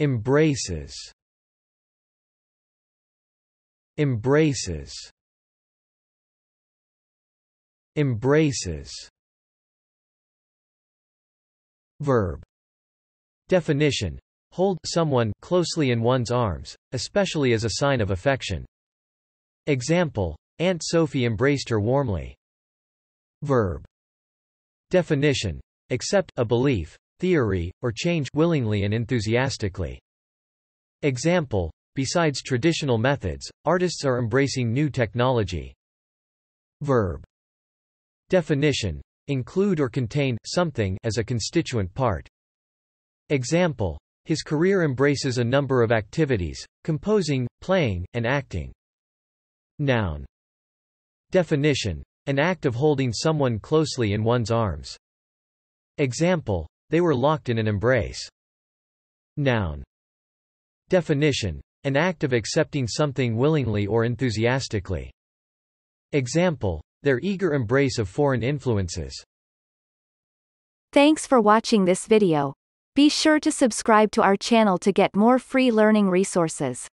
Embraces Embraces Embraces Verb Definition Hold someone closely in one's arms, especially as a sign of affection. Example, Aunt Sophie embraced her warmly. Verb. Definition. Accept, a belief, theory, or change willingly and enthusiastically. Example, besides traditional methods, artists are embracing new technology. Verb. Definition. Include or contain, something, as a constituent part. Example. His career embraces a number of activities, composing, playing, and acting. Noun. Definition. An act of holding someone closely in one's arms. Example. They were locked in an embrace. Noun. Definition. An act of accepting something willingly or enthusiastically. Example. Their eager embrace of foreign influences. Thanks for watching this video. Be sure to subscribe to our channel to get more free learning resources.